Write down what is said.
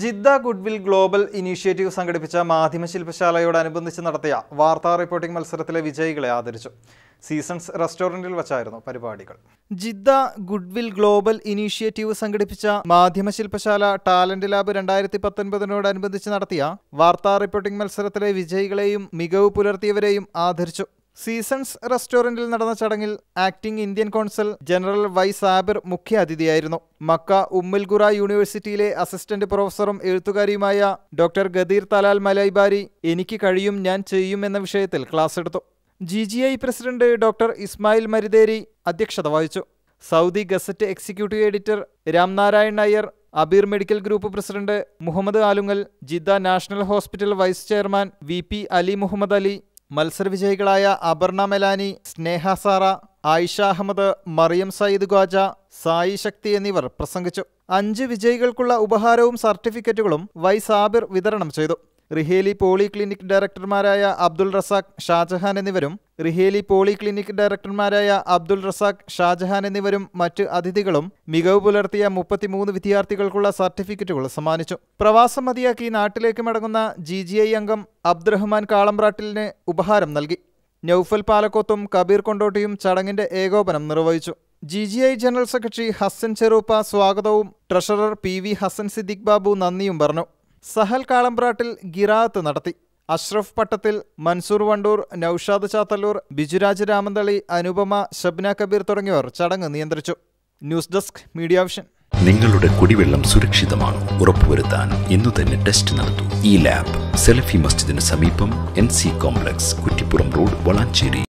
Jeddah goodwill global initiative സംഘടിപ്പിച്ച മാധ്യമശില്പശാലയോടനുബന്ധിച്ച് നടത്തിയ വാർത്താ റിപ്പോർട്ടിംഗ് മത്സരത്തിലെ വിജയികളെ ആദരിച്ചു സീസൺസ് റെസ്റ്റോറൻറ്റിൽ വച്ചായിരുന്നു പരിപാടികൾ ജിദ്ദ ഗുഡ്വിൽ ഗ്ലോബൽ ഇനീഷ്യേറ്റീവ് സംഘടിപ്പിച്ച മാധ്യമശില്പശാല ടാലന്റ് ലാബ് രണ്ടായിരത്തി പത്തൊൻപതിനോടനുബന്ധിച്ച് നടത്തിയ വാർത്താ റിപ്പോർട്ടിംഗ് മത്സരത്തിലെ വിജയികളെയും മികവ് പുലർത്തിയവരെയും ആദരിച്ചു സീസൺസ് റെസ്റ്റോറന്റിൽ നടന്ന ചടങ്ങിൽ acting Indian consul general Y Sabir മുഖ്യാതിഥിയായിരുന്നു മക്ക ഉമ്മൽഗുറ യൂണിവേഴ്സിറ്റിയിലെ അസിസ്റ്റന്റ് പ്രൊഫസറും എഴുത്തുകാരിയുമായ ഡോക്ടർ ഗദീർ തലാൽ മലൈബാരി എനിക്ക് കഴിയും ഞാൻ ചെയ്യും എന്ന വിഷയത്തിൽ ക്ലാസ് എടുത്തു G G I president doctor Ismail Marideri അധ്യക്ഷത വഹിച്ചു Saudi Gazette executive editor Ramnarayan Iyer Abeer medical group president Muhammad Alungal Jeddah national hospital vice chairman V P Ali Muhammad Ali മത്സരവിജയികളായ അപർണ മെലാനി സ്നേഹ സാറ ആയിഷ അഹമ്മദ് മറിയം സയ്യിദ് ഖാജ സായി ശക്തി എന്നിവർ പ്രസംഗിച്ചു അഞ്ച് വിജയികൾക്കുള്ള ഉപഹാരവും സർട്ടിഫിക്കറ്റുകളും വൈ സാബിർ വിതരണം ചെയ്തു റിഹേലി പോളിക്ലിനിക് ഡയറക്ടർമാരായ അബ്ദുൾ റസാഖ് ഷാജഹാൻ എന്നിവരും റിഹേലി പോളിക്ലിനിക് ഡയറക്ടർമാരായ അബ്ദുൾ റസാഖ് ഷാജഹാൻ എന്നിവരും മറ്റ് അതിഥികളും മികവ് പുലർത്തിയ മുപ്പത്തിമൂന്ന് വിദ്യാർത്ഥികൾക്കുള്ള സർട്ടിഫിക്കറ്റുകൾ സമ്മാനിച്ചു പ്രവാസം മതിയാക്കി നാട്ടിലേക്ക് മടങ്ങുന്ന ജി ജി ഐ അംഗം അബ്ദുറഹ്മാൻ കാളമ്പ്രാട്ടിലിന് ഉപഹാരം നൽകി നൌഫൽ പാലക്കോത്തും കബീർ കൊണ്ടോട്ടിയും ചടങ്ങിന്റെ ഏകോപനം നിർവഹിച്ചു G G I general secretary Hasan Cheruppa സ്വാഗതവും treasurer P V Hasan Siddique Babu നന്ദിയും പറഞ്ഞു സഹൽ കാളമ്പ്രാട്ടിൽ ഗിറാത്ത് നടത്തി അഷ്റഫ് പട്ടത്തിൽ മൻസൂർ വണ്ടൂർ നൌഷാദ് ചാത്തല്ലൂർ ബിജുരാജ് രാമന്തളി അനുപമ ഷബ്ന കബീർ തുടങ്ങിയവർ ചടങ്ങ് നിയന്ത്രിച്ചു ന്യൂസ് ഡെസ്ക് മീഡിയ വിഷൻ നിങ്ങളുടെ കുടിവെള്ളം സുരക്ഷിതമാണ് ഉറപ്പുവരുത്താൻ ഇന്നു തന്നെ ടെസ്റ്റ് നടത്തൂ ഈ ലാബ് സെലഫി മസ്ജിദിന് സമീപം N C complex Kuttippuram road Valanchery